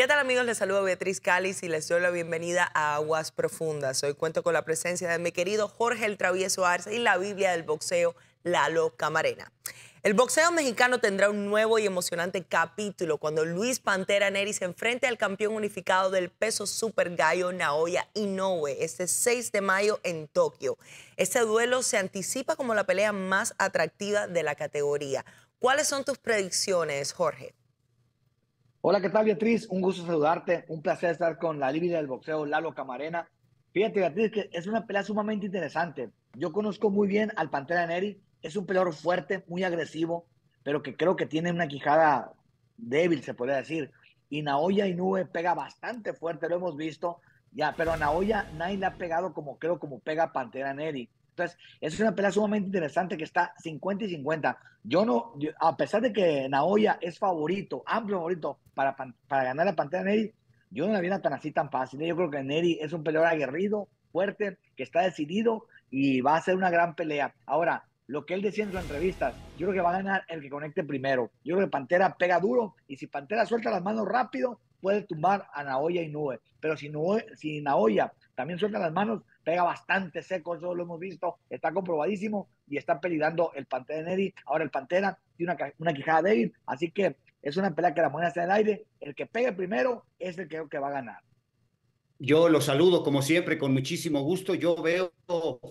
¿Qué tal amigos? Les saludo Beatriz Cáliz y les doy la bienvenida a Aguas Profundas. Hoy cuento con la presencia de mi querido Jorge el Travieso Arce y la Biblia del boxeo, Lalo Camarena. El boxeo mexicano tendrá un nuevo y emocionante capítulo cuando Luis Pantera Neri se enfrente al campeón unificado del peso super gallo Naoya Inoue este 6 de mayo en Tokio. Este duelo se anticipa como la pelea más atractiva de la categoría. ¿Cuáles son tus predicciones, Jorge? Hola, ¿qué tal Beatriz? Un gusto saludarte, un placer estar con la líder del boxeo, Lalo Camarena. Fíjate Beatriz que es una pelea sumamente interesante. Yo conozco muy bien al Pantera Neri, es un peleador fuerte, muy agresivo, pero que creo que tiene una quijada débil, se podría decir. Y Naoya Inoue pega bastante fuerte, lo hemos visto, ya, pero a Naoya nadie le ha pegado como creo como pega Pantera Neri. Entonces, es una pelea sumamente interesante que está 50 y 50. Yo no, a pesar de que Naoya es favorito, amplio favorito, para, ganar la Pantera Neri, yo no la vi tan así tan fácil. ¿eh? Yo creo que Neri es un peleador aguerrido, fuerte, que está decidido y va a ser una gran pelea. Ahora, lo que él decía en su entrevistas, yo creo que va a ganar el que conecte primero. Yo creo que Pantera pega duro y si Pantera suelta las manos rápido, puede tumbar a Naoya y Nube. Pero si, Nube, si Naoya también suelta las manos, pega bastante seco, eso lo hemos visto, está comprobadísimo y está peligrando el Pantera de Neri. Ahora el Pantera tiene una, una quijada débil, así que es una pelea que la moneda está en el aire. El que pegue primero es el que va a ganar. Yo lo saludo como siempre con muchísimo gusto. Yo veo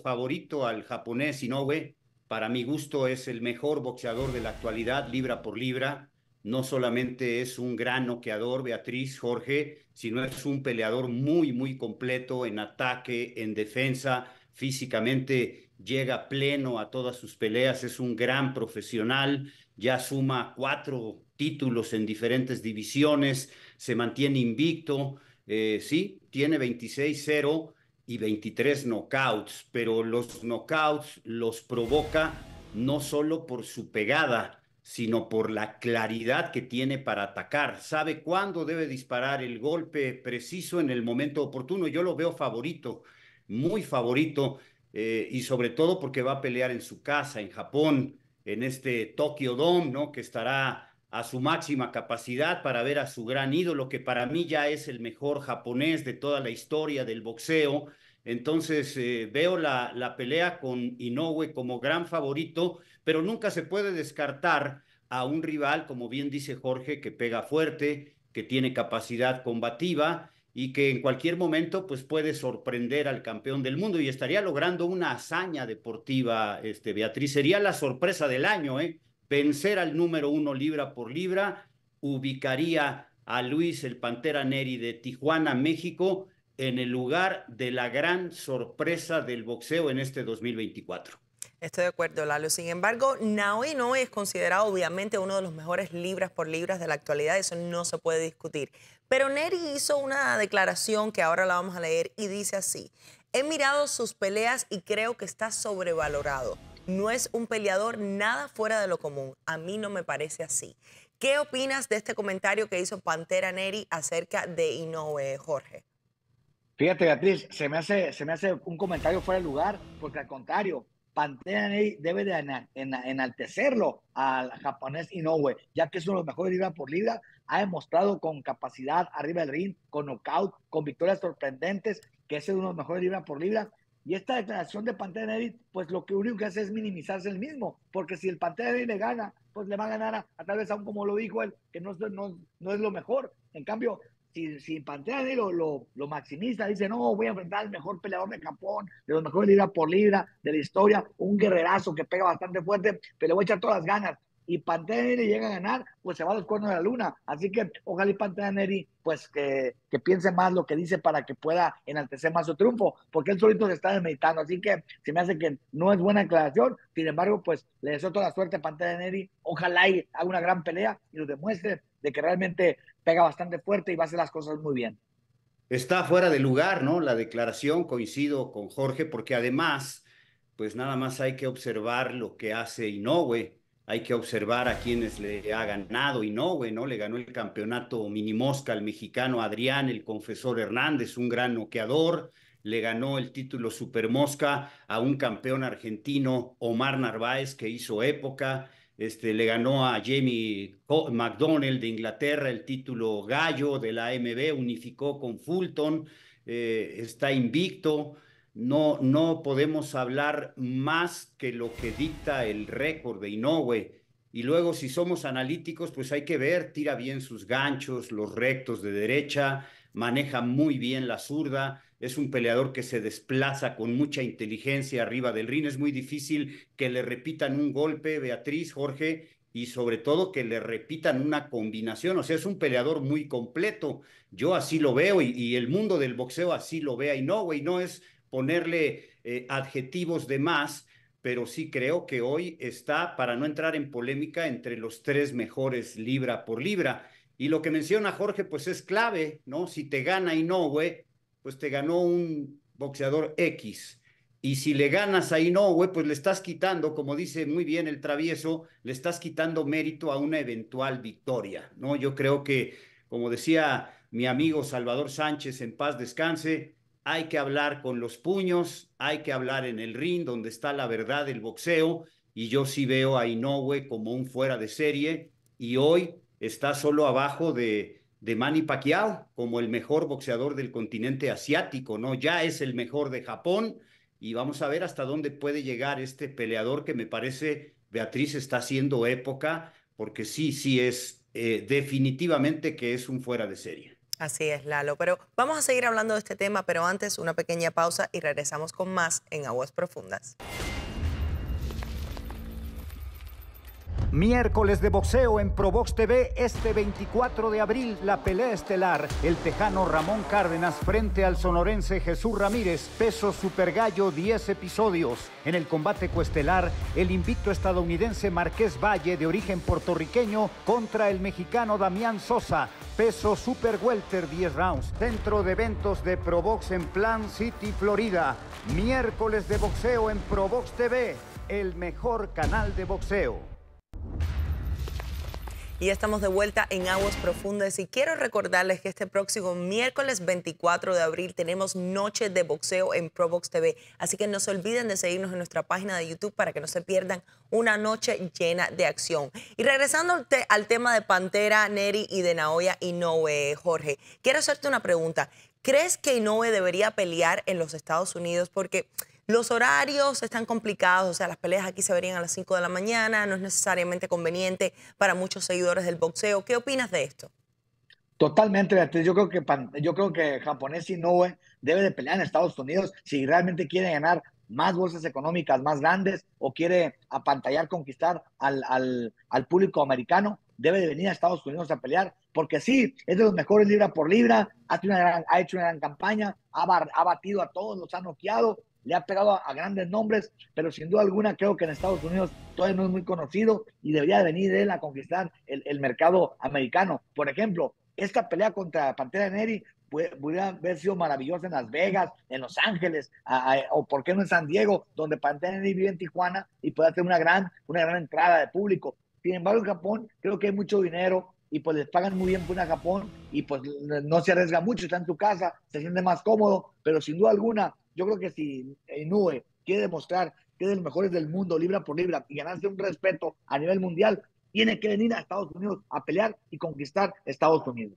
favorito al japonés Inoue. Para mi gusto es el mejor boxeador de la actualidad, libra por libra. No solamente es un gran noqueador, Beatriz, Jorge, sino es un peleador muy, muy completo en ataque, en defensa, físicamente llega pleno a todas sus peleas, es un gran profesional, ya suma cuatro títulos en diferentes divisiones, se mantiene invicto, eh, sí, tiene 26-0 y 23 knockouts, pero los knockouts los provoca no solo por su pegada, sino por la claridad que tiene para atacar. Sabe cuándo debe disparar el golpe preciso en el momento oportuno. Yo lo veo favorito, muy favorito, eh, y sobre todo porque va a pelear en su casa, en Japón en este Tokyo Dome, ¿no? Que estará a su máxima capacidad para ver a su gran ídolo, que para mí ya es el mejor japonés de toda la historia del boxeo. Entonces eh, veo la, la pelea con Inoue como gran favorito, pero nunca se puede descartar a un rival, como bien dice Jorge, que pega fuerte, que tiene capacidad combativa y que en cualquier momento pues puede sorprender al campeón del mundo y estaría logrando una hazaña deportiva, este Beatriz, sería la sorpresa del año, ¿eh? Vencer al número uno libra por libra ubicaría a Luis el Pantera Neri de Tijuana, México, en el lugar de la gran sorpresa del boxeo en este 2024. Estoy de acuerdo, Lalo. Sin embargo, Naomi no es considerado obviamente uno de los mejores libras por libras de la actualidad, eso no se puede discutir. Pero Neri hizo una declaración que ahora la vamos a leer y dice así, he mirado sus peleas y creo que está sobrevalorado. No es un peleador nada fuera de lo común. A mí no me parece así. ¿Qué opinas de este comentario que hizo Pantera Neri acerca de Inoue, Jorge? Fíjate, Beatriz, se me hace, se me hace un comentario fuera de lugar, porque al contrario, Pantera Neri debe de enaltecerlo al japonés Inoue, ya que es uno de los mejores libra por libra ha demostrado con capacidad arriba del ring, con knockout, con victorias sorprendentes, que es uno de los mejores libra por libra. Y esta declaración de Pantera pues lo que único que hace es minimizarse el mismo, porque si el Pantera Negra le gana, pues le va a ganar a, tal vez aún como lo dijo él, que no, no, es lo mejor. En cambio, si, si Pantera de lo, lo, maximiza, dice, no, voy a enfrentar al mejor peleador de Japón, de los mejores libra por libra de la historia, un guerrerazo que pega bastante fuerte, pero le voy a echar todas las ganas, y Pantera Neri llega a ganar, pues se va a los cuernos de la luna. Así que ojalá y Pantera Neri, pues que, que piense más lo que dice para que pueda enaltecer más su triunfo, porque él solito se está desmeditando. Así que se me hace que no es buena declaración, Sin embargo, pues le deseo toda la suerte a Pantera Neri. Ojalá y haga una gran pelea y lo demuestre de que realmente pega bastante fuerte y va a hacer las cosas muy bien. Está fuera de lugar, ¿no? La declaración, coincido con Jorge, porque además, pues nada más hay que observar lo que hace Inoue hay que observar a quienes le ha ganado y no, güey, ¿no? Le ganó el campeonato mini mosca al mexicano Adrián, el confesor Hernández, un gran noqueador. Le ganó el título super mosca a un campeón argentino, Omar Narváez, que hizo época. Este, le ganó a Jamie McDonnell de Inglaterra el título gallo de la AMB, unificó con Fulton, eh, está invicto. No, no podemos hablar más que lo que dicta el récord de Inoue. Y luego, si somos analíticos, pues hay que ver, tira bien sus ganchos, los rectos de derecha, maneja muy bien la zurda, es un peleador que se desplaza con mucha inteligencia arriba del ring. Es muy difícil que le repitan un golpe, Beatriz, Jorge, y sobre todo que le repitan una combinación. O sea, es un peleador muy completo. Yo así lo veo y, el mundo del boxeo así lo vea a Inoue. Y no es ponerle eh, adjetivos de más, pero sí creo que hoy está, para no entrar en polémica, entre los tres mejores libra por libra. Y lo que menciona Jorge, pues es clave, ¿no? Si te gana Inoue, pues te ganó un boxeador X. Y si le ganas a Inoue, pues le estás quitando, como dice muy bien el travieso, le estás quitando mérito a una eventual victoria, ¿no? Yo creo que, como decía mi amigo Salvador Sánchez, en paz descanse, hay que hablar con los puños, hay que hablar en el ring, donde está la verdad del boxeo, y yo sí veo a Inoue como un fuera de serie, y hoy está solo abajo de, de Manny Pacquiao, como el mejor boxeador del continente asiático, ¿no? Ya es el mejor de Japón, y vamos a ver hasta dónde puede llegar este peleador que me parece Beatriz está haciendo época, porque sí, sí es eh, definitivamente que es un fuera de serie. Así es, Lalo. Pero vamos a seguir hablando de este tema, pero antes una pequeña pausa y regresamos con más en Aguas Profundas. Miércoles de boxeo en Probox TV este 24 de abril, la pelea estelar. El tejano Ramón Cárdenas frente al sonorense Jesús Ramírez, peso Super Gallo, 10 episodios. En el combate coestelar, el invito estadounidense Marqués Valle de origen puertorriqueño contra el mexicano Damián Sosa, peso super welter 10 rounds. Centro de eventos de Probox en Plan City, Florida. Miércoles de boxeo en Probox TV, el mejor canal de boxeo y ya estamos de vuelta en Aguas Profundas y quiero recordarles que este próximo miércoles 24 de abril tenemos Noche de Boxeo en Probox TV, así que no se olviden de seguirnos en nuestra página de YouTube para que no se pierdan una noche llena de acción. Y regresando al, tema de Pantera, Neri y de Naoya Inoue, Jorge, quiero hacerte una pregunta. ¿Crees que Inoue debería pelear en los Estados Unidos? Porque los horarios están complicados, o sea, las peleas aquí se verían a las 5 de la mañana, no es necesariamente conveniente para muchos seguidores del boxeo. ¿Qué opinas de esto? Totalmente, Beatriz. Yo creo que, yo creo que japonés Inoue eh, debe de pelear en Estados Unidos si realmente quiere ganar más bolsas económicas más grandes o quiere apantallar, conquistar al, al, público americano, debe de venir a Estados Unidos a pelear, porque sí, es de los mejores libra por libra, ha hecho una gran, ha campaña, ha, ha batido a todos, los ha noqueado, le ha pegado a, grandes nombres, pero sin duda alguna creo que en Estados Unidos todavía no es muy conocido y debería venir él a conquistar el, mercado americano. Por ejemplo, esta pelea contra Pantera Neri podría haber sido maravillosa en Las Vegas, en Los Ángeles, o por qué no en San Diego, donde Pantera Neri vive en Tijuana y puede hacer una gran, una gran entrada de público. Sin embargo, en Japón creo que hay mucho dinero, y pues les pagan muy bien por ir a Japón y pues no se arriesga mucho, está en tu casa, se siente más cómodo, pero sin duda alguna yo creo que si Inoue eh, quiere demostrar que es de los mejores del mundo, libra por libra, y ganarse un respeto a nivel mundial, tiene que venir a Estados Unidos a pelear y conquistar Estados Unidos.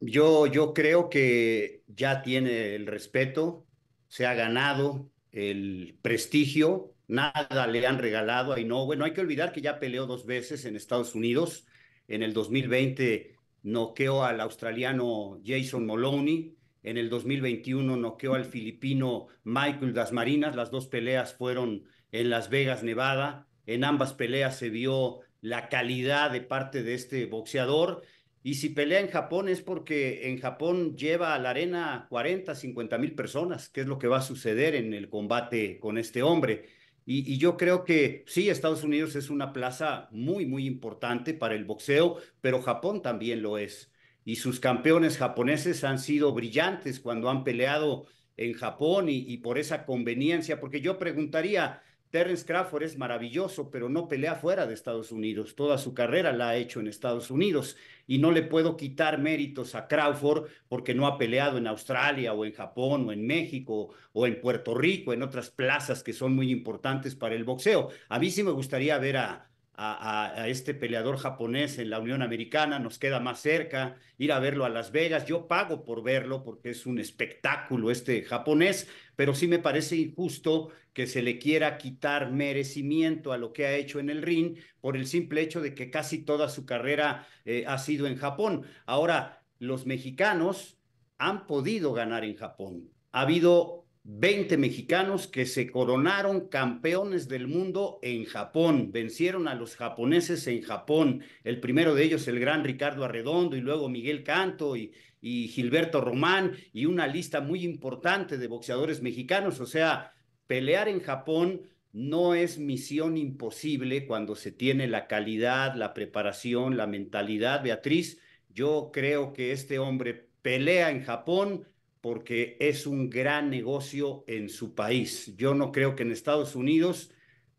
Yo, yo creo que ya tiene el respeto, se ha ganado el prestigio, nada le han regalado a Inoue. No hay que olvidar que ya peleó dos veces en Estados Unidos. En el 2020 noqueó al australiano Jason Moloney en el 2021 noqueó al filipino Michael Das Las dos peleas fueron en Las Vegas, Nevada. En ambas peleas se vio la calidad de parte de este boxeador. Y si pelea en Japón es porque en Japón lleva a la arena 40, 50 mil personas, que es lo que va a suceder en el combate con este hombre. Y, y, yo creo que sí, Estados Unidos es una plaza muy, muy importante para el boxeo, pero Japón también lo es y sus campeones japoneses han sido brillantes cuando han peleado en Japón y, por esa conveniencia, porque yo preguntaría, Terence Crawford es maravilloso, pero no pelea fuera de Estados Unidos. Toda su carrera la ha hecho en Estados Unidos y no le puedo quitar méritos a Crawford porque no ha peleado en Australia o en Japón o en México o en Puerto Rico, en otras plazas que son muy importantes para el boxeo. A mí sí me gustaría ver a, a, este peleador japonés en la Unión Americana, nos queda más cerca, ir a verlo a Las Vegas. Yo pago por verlo porque es un espectáculo este japonés, pero sí me parece injusto que se le quiera quitar merecimiento a lo que ha hecho en el ring por el simple hecho de que casi toda su carrera eh, ha sido en Japón. Ahora, los mexicanos han podido ganar en Japón. Ha habido 20 mexicanos que se coronaron campeones del mundo en Japón, vencieron a los japoneses en Japón, el primero de ellos el gran Ricardo Arredondo y luego Miguel Canto y, y Gilberto Román y una lista muy importante de boxeadores mexicanos, o sea, pelear en Japón no es misión imposible cuando se tiene la calidad, la preparación, la mentalidad. Beatriz, yo creo que este hombre pelea en Japón, porque es un gran negocio en su país. Yo no creo que en Estados Unidos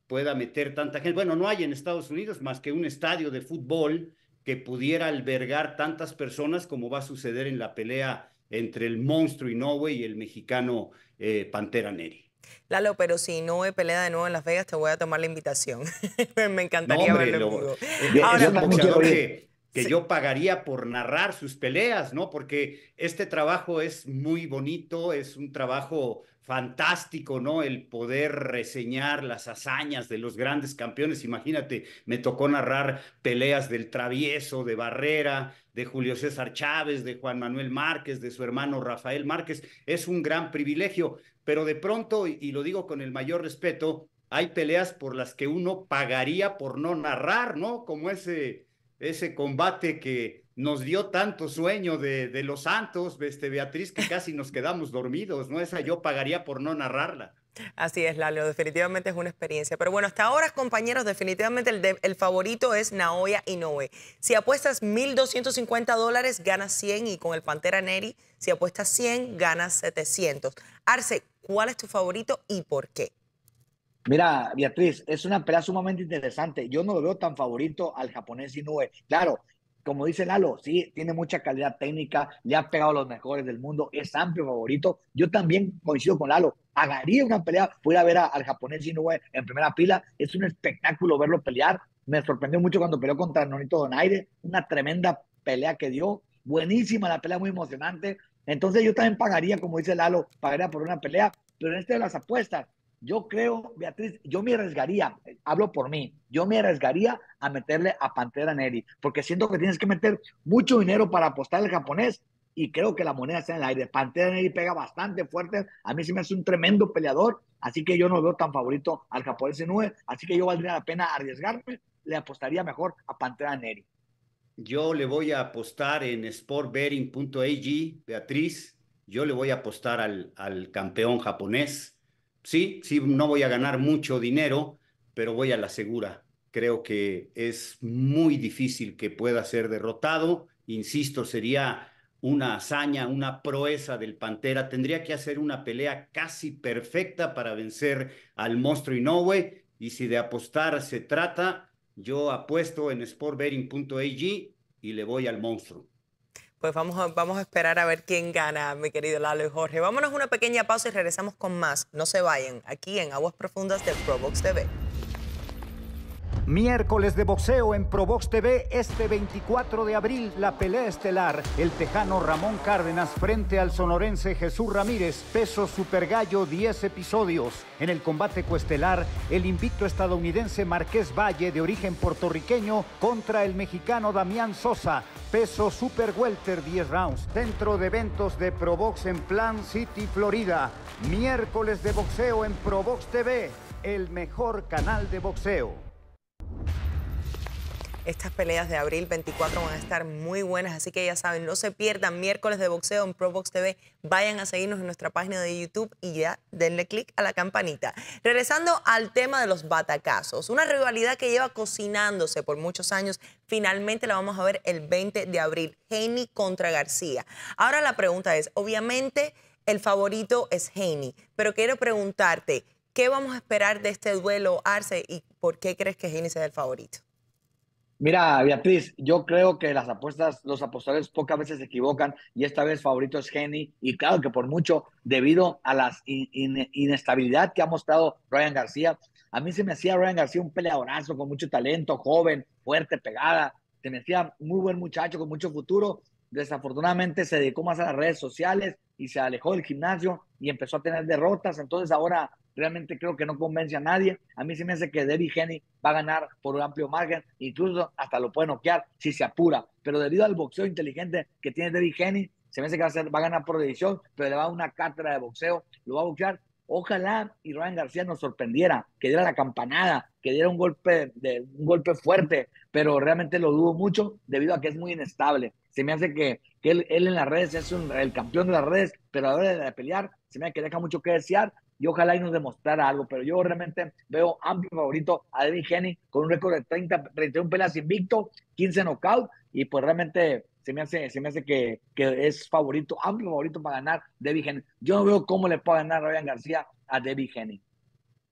pueda meter tanta gente. Bueno, no hay en Estados Unidos más que un estadio de fútbol que pudiera albergar tantas personas como va a suceder en la pelea entre el monstruo Inoue y el mexicano eh, Pantera Neri. Lalo, pero si no hay pelea de nuevo en Las Vegas, te voy a tomar la invitación. Me encantaría verlo. Lo, Ahora, que yo pagaría por narrar sus peleas, ¿no? Porque este trabajo es muy bonito, es un trabajo fantástico, ¿no? El poder reseñar las hazañas de los grandes campeones. Imagínate, me tocó narrar peleas del travieso, de Barrera, de Julio César Chávez, de Juan Manuel Márquez, de su hermano Rafael Márquez. Es un gran privilegio, pero de pronto, y lo digo con el mayor respeto, hay peleas por las que uno pagaría por no narrar, ¿no? Como ese ese combate que nos dio tanto sueño de, los santos, este, Beatriz, que casi nos quedamos dormidos, ¿no? Esa yo pagaría por no narrarla. Así es, Lalo, definitivamente es una experiencia. Pero bueno, hasta ahora, compañeros, definitivamente el, el favorito es Naoya Inoue. Si apuestas 1.250 dólares, ganas 100 y con el Pantera Neri, si apuestas 100, ganas 700. Arce, ¿cuál es tu favorito y por qué? Mira, Beatriz, es una pelea sumamente interesante. Yo no lo veo tan favorito al japonés Inoue. Claro, como dice Lalo, sí, tiene mucha calidad técnica, le ha pegado a los mejores del mundo, es amplio favorito. Yo también coincido con Lalo, agarría una pelea, Fui a ver a, al japonés Inoue en primera pila, es un espectáculo verlo pelear. Me sorprendió mucho cuando peleó contra Nonito Donaire, una tremenda pelea que dio, buenísima la pelea, muy emocionante. Entonces yo también pagaría, como dice Lalo, pagaría por una pelea, pero en este de las apuestas, yo creo, Beatriz, yo me arriesgaría, hablo por mí, yo me arriesgaría a meterle a Pantera Neri, porque siento que tienes que meter mucho dinero para apostar al japonés y creo que la moneda está en el aire. Pantera Neri pega bastante fuerte, a mí se me hace un tremendo peleador, así que yo no veo tan favorito al japonés en así que yo valdría la pena arriesgarme, le apostaría mejor a Pantera Neri. Yo le voy a apostar en sportbetting.ag, Beatriz, yo le voy a apostar al, al campeón japonés sí, sí, no voy a ganar mucho dinero, pero voy a la segura. Creo que es muy difícil que pueda ser derrotado. Insisto, sería una hazaña, una proeza del Pantera. Tendría que hacer una pelea casi perfecta para vencer al monstruo Inoue. Y si de apostar se trata, yo apuesto en sportbetting.ag y le voy al monstruo. Pues vamos a, vamos a esperar a ver quién gana, mi querido Lalo y Jorge. Vámonos una pequeña pausa y regresamos con más. No se vayan, aquí en Aguas Profundas del Probox TV. Miércoles de boxeo en Probox TV este 24 de abril, la pelea estelar. El tejano Ramón Cárdenas frente al sonorense Jesús Ramírez, peso super gallo, 10 episodios. En el combate coestelar, el invicto estadounidense Marqués Valle de origen puertorriqueño contra el mexicano Damián Sosa, peso super welter 10 rounds. Centro de eventos de Probox en Plan City, Florida. Miércoles de boxeo en Probox TV, el mejor canal de boxeo. Estas peleas de abril 24 van a estar muy buenas, así que ya saben, no se pierdan miércoles de boxeo en Probox TV. Vayan a seguirnos en nuestra página de YouTube y ya denle clic a la campanita. Regresando al tema de los batacazos, una rivalidad que lleva cocinándose por muchos años, finalmente la vamos a ver el 20 de abril, Haney contra García. Ahora la pregunta es, obviamente el favorito es Haney, pero quiero preguntarte, ¿qué vamos a esperar de este duelo, Arce, y por qué crees que Haney sea el favorito? Mira, Beatriz, yo creo que las apuestas, los apostadores pocas veces se equivocan y esta vez favorito es Henny y claro que por mucho debido a la inestabilidad que ha mostrado Ryan García. A mí se me hacía Ryan García un peleadorazo con mucho talento, joven, fuerte, pegada. Se me hacía muy buen muchacho con mucho futuro. Desafortunadamente se dedicó más a las redes sociales y se alejó del gimnasio y empezó a tener derrotas. Entonces ahora Realmente creo que no convence a nadie. A mí se me hace que Debbie Henry va a ganar por un amplio margen, incluso hasta lo puede noquear si se apura. Pero debido al boxeo inteligente que tiene Debbie Henry, se me hace que va a, ganar por decisión, pero le va a una cátedra de boxeo, lo va a boxear. Ojalá y Ryan García nos sorprendiera, que diera la campanada, que diera un golpe, de, un golpe fuerte, pero realmente lo dudo mucho debido a que es muy inestable. Se me hace que, él, en las redes es el campeón de las redes, pero a la hora de pelear se me hace que deja mucho que desear y ojalá y nos demostrara algo, pero yo realmente veo amplio favorito a Devin Henry con un récord de 30, 31 pelas invicto, 15 knockout y pues realmente se me hace, se me que, es favorito, amplio favorito para ganar Devin Hennig. Yo no veo cómo le puede ganar Ryan García a Devin Henry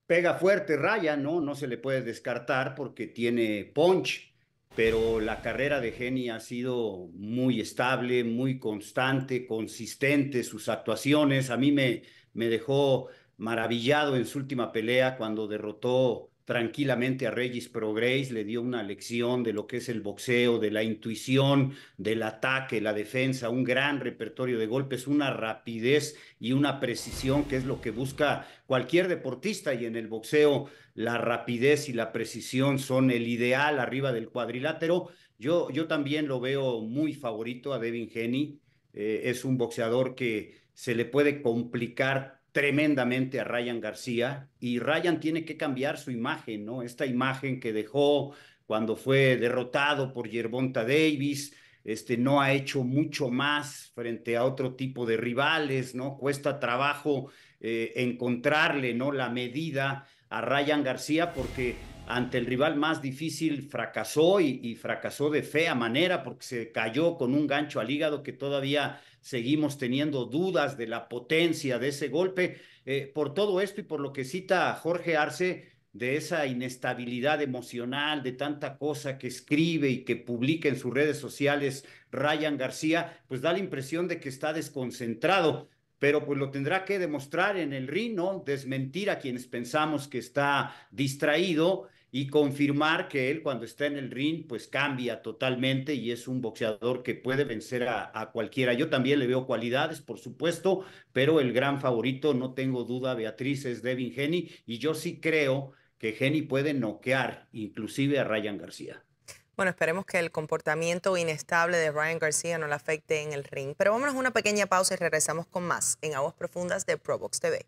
Pega fuerte Ryan, ¿no? No se le puede descartar porque tiene punch, pero la carrera de Henry ha sido muy estable, muy constante, consistente, sus actuaciones. A mí me, me dejó maravillado en su última pelea cuando derrotó tranquilamente a Regis Prograis, le dio una lección de lo que es el boxeo, de la intuición, del ataque, la defensa, un gran repertorio de golpes, una rapidez y una precisión que es lo que busca cualquier deportista y en el boxeo la rapidez y la precisión son el ideal arriba del cuadrilátero. Yo, yo también lo veo muy favorito a Devin Henry, eh, es un boxeador que se le puede complicar tremendamente a Ryan García y Ryan tiene que cambiar su imagen, ¿no? Esta imagen que dejó cuando fue derrotado por Yerbonta Davis, este no ha hecho mucho más frente a otro tipo de rivales, ¿no? Cuesta trabajo eh, encontrarle, ¿no? La medida a Ryan García porque ante el rival más difícil fracasó y fracasó de fea manera porque se cayó con un gancho al hígado que todavía seguimos teniendo dudas de la potencia de ese golpe. Eh, por todo esto y por lo que cita Jorge Arce de esa inestabilidad emocional, de tanta cosa que escribe y que publica en sus redes sociales Ryan García, pues da la impresión de que está desconcentrado pero pues lo tendrá que demostrar en el RIN, ¿no? Desmentir a quienes pensamos que está distraído y confirmar que él cuando está en el ring pues cambia totalmente y es un boxeador que puede vencer a, cualquiera. Yo también le veo cualidades, por supuesto, pero el gran favorito, no tengo duda, Beatriz, es Devin Henny y yo sí creo que Henny puede noquear inclusive a Ryan García. Bueno, esperemos que el comportamiento inestable de Ryan García no le afecte en el ring. Pero vámonos a una pequeña pausa y regresamos con más en Aguas Profundas de Probox TV.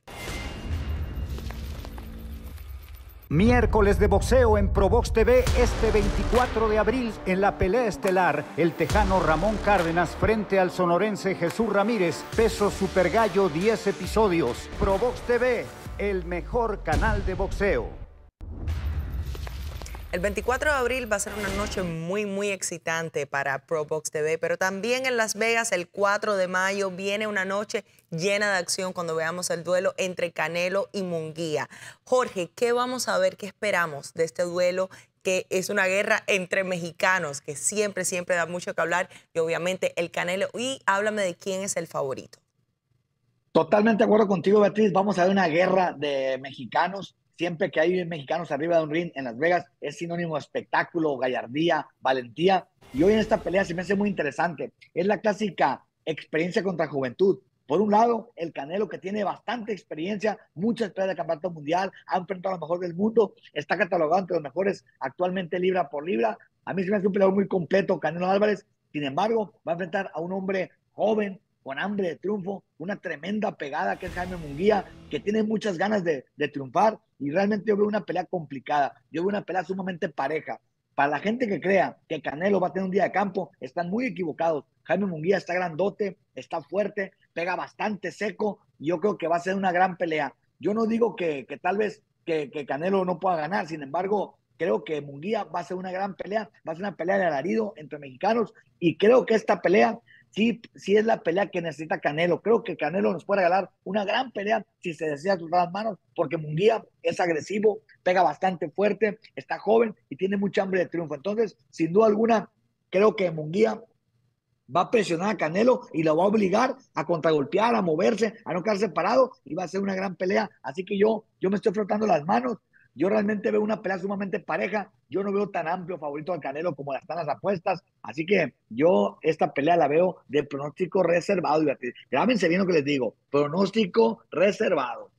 Miércoles de boxeo en Probox TV este 24 de abril en la pelea estelar. El tejano Ramón Cárdenas frente al sonorense Jesús Ramírez. Peso gallo, 10 episodios. Probox TV, el mejor canal de boxeo. El 24 de abril va a ser una noche muy, muy excitante para ProBox TV, pero también en Las Vegas el 4 de mayo viene una noche llena de acción cuando veamos el duelo entre Canelo y Munguía. Jorge, ¿qué vamos a ver? ¿Qué esperamos de este duelo? que es una guerra entre mexicanos, que siempre, siempre da mucho que hablar, y obviamente el Canelo. Y háblame de quién es el favorito. Totalmente de acuerdo contigo, Beatriz. Vamos a ver una guerra de mexicanos siempre que hay mexicanos arriba de un ring en Las Vegas, es sinónimo de espectáculo, gallardía, valentía. Y hoy en esta pelea se me hace muy interesante. Es la clásica experiencia contra juventud. Por un lado, el Canelo que tiene bastante experiencia, mucha peleas de campeonato mundial, ha enfrentado a lo mejor del mundo, está catalogado entre los mejores actualmente libra por libra. A mí se me hace un peleador muy completo, Canelo Álvarez. Sin embargo, va a enfrentar a un hombre joven, con hambre de triunfo, una tremenda pegada que es Jaime Munguía, que tiene muchas ganas de, triunfar y realmente yo veo una pelea complicada, yo veo una pelea sumamente pareja. Para la gente que crea que Canelo va a tener un día de campo, están muy equivocados. Jaime Munguía está grandote, está fuerte, pega bastante seco y yo creo que va a ser una gran pelea. Yo no digo que, tal vez que, Canelo no pueda ganar, sin embargo, creo que Munguía va a ser una gran pelea, va a ser una pelea de alarido entre mexicanos y creo que esta pelea sí, sí es la pelea que necesita Canelo. Creo que Canelo nos puede regalar una gran pelea si se desea cruzar las manos, porque Munguía es agresivo, pega bastante fuerte, está joven y tiene mucha hambre de triunfo. Entonces, sin duda alguna, creo que Munguía va a presionar a Canelo y lo va a obligar a contragolpear, a moverse, a no quedarse parado y va a ser una gran pelea. Así que yo, yo me estoy frotando las manos yo realmente veo una pelea sumamente pareja. Yo no veo tan amplio favorito al Canelo como la están las apuestas. Así que yo esta pelea la veo de pronóstico reservado. Grábense bien lo que les digo. Pronóstico reservado.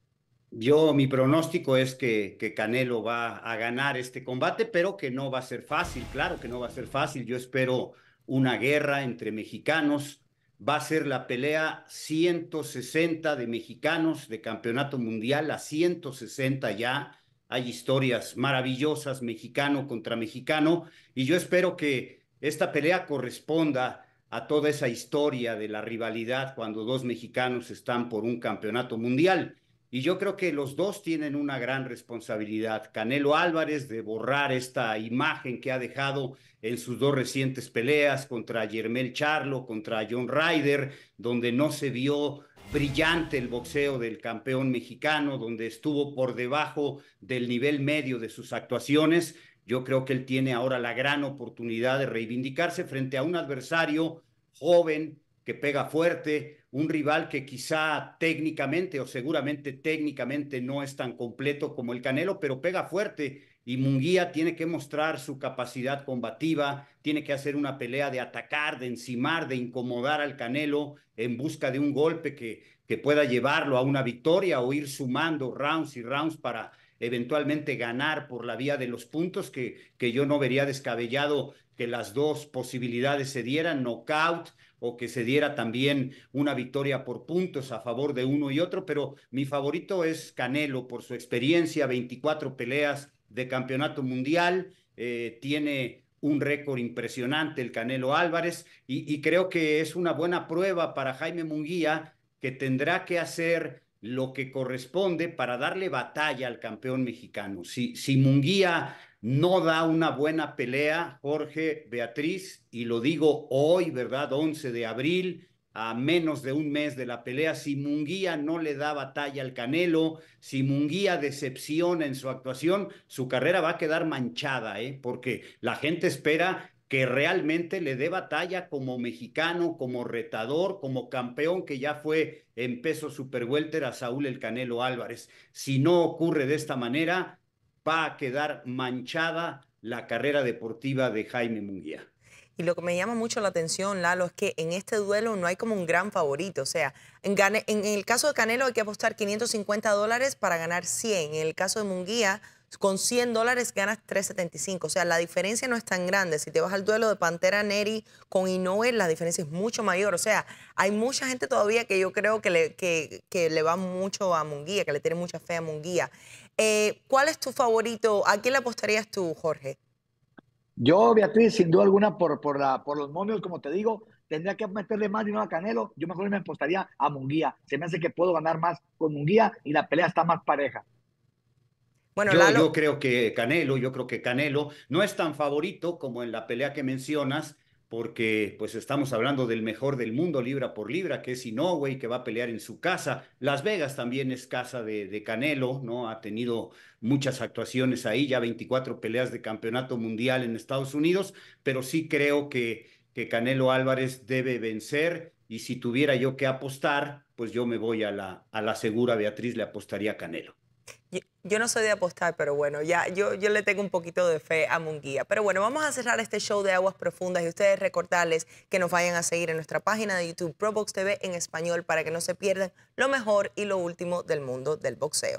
Yo, mi pronóstico es que, que Canelo va a ganar este combate, pero que no va a ser fácil. Claro que no va a ser fácil. Yo espero una guerra entre mexicanos. Va a ser la pelea 160 de mexicanos de campeonato mundial, a 160 ya hay historias maravillosas mexicano contra mexicano y yo espero que esta pelea corresponda a toda esa historia de la rivalidad cuando dos mexicanos están por un campeonato mundial. Y yo creo que los dos tienen una gran responsabilidad. Canelo Álvarez de borrar esta imagen que ha dejado en sus dos recientes peleas contra Yermel Charlo, contra John Ryder, donde no se vio brillante el boxeo del campeón mexicano, donde estuvo por debajo del nivel medio de sus actuaciones. Yo creo que él tiene ahora la gran oportunidad de reivindicarse frente a un adversario joven que pega fuerte, un rival que quizá técnicamente o seguramente técnicamente no es tan completo como el Canelo, pero pega fuerte y Munguía tiene que mostrar su capacidad combativa, tiene que hacer una pelea de atacar, de encimar, de incomodar al Canelo en busca de un golpe que, que pueda llevarlo a una victoria o ir sumando rounds y rounds para eventualmente ganar por la vía de los puntos, que, que yo no vería descabellado que las dos posibilidades se dieran, knockout o que se diera también una victoria por puntos a favor de uno y otro, pero mi favorito es Canelo por su experiencia, 24 peleas, de campeonato mundial, eh, tiene un récord impresionante el Canelo Álvarez y, creo que es una buena prueba para Jaime Munguía que tendrá que hacer lo que corresponde para darle batalla al campeón mexicano. Si, si Munguía no da una buena pelea, Jorge Beatriz, y lo digo hoy, ¿verdad? 11 de abril, a menos de un mes de la pelea, si Munguía no le da batalla al Canelo, si Munguía decepciona en su actuación, su carrera va a quedar manchada, ¿eh? porque la gente espera que realmente le dé batalla como mexicano, como retador, como campeón que ya fue en peso superwelter a Saúl el Canelo Álvarez. Si no ocurre de esta manera, va a quedar manchada la carrera deportiva de Jaime Munguía. Y lo que me llama mucho la atención, Lalo, es que en este duelo no hay como un gran favorito. O sea, en, el caso de Canelo hay que apostar 550 dólares para ganar 100. En el caso de Munguía, con 100 dólares ganas 375. O sea, la diferencia no es tan grande. Si te vas al duelo de Pantera Neri con Inoue, la diferencia es mucho mayor. O sea, hay mucha gente todavía que yo creo que le, le va mucho a Munguía, que le tiene mucha fe a Munguía. Eh, ¿Cuál es tu favorito? ¿A quién le apostarías tú, Jorge? Yo, Beatriz, sin duda alguna, por, por, la, por los momios, como te digo, tendría que meterle más dinero a Canelo. Yo mejor me apostaría a Munguía. Se me hace que puedo ganar más con Munguía y la pelea está más pareja. Bueno, yo, yo creo que Canelo, yo creo que Canelo no es tan favorito como en la pelea que mencionas, porque pues estamos hablando del mejor del mundo libra por libra, que es Inoue, que va a pelear en su casa. Las Vegas también es casa de, Canelo, ¿no? Ha tenido muchas actuaciones ahí, ya 24 peleas de campeonato mundial en Estados Unidos, pero sí creo que, que Canelo Álvarez debe vencer y si tuviera yo que apostar, pues yo me voy a la, a la segura, Beatriz, le apostaría a Canelo. Yo no soy de apostar, pero bueno, ya yo, yo le tengo un poquito de fe a Munguía. Pero bueno, vamos a cerrar este show de Aguas Profundas y ustedes recordarles que nos vayan a seguir en nuestra página de YouTube Probox TV en español para que no se pierdan lo mejor y lo último del mundo del boxeo.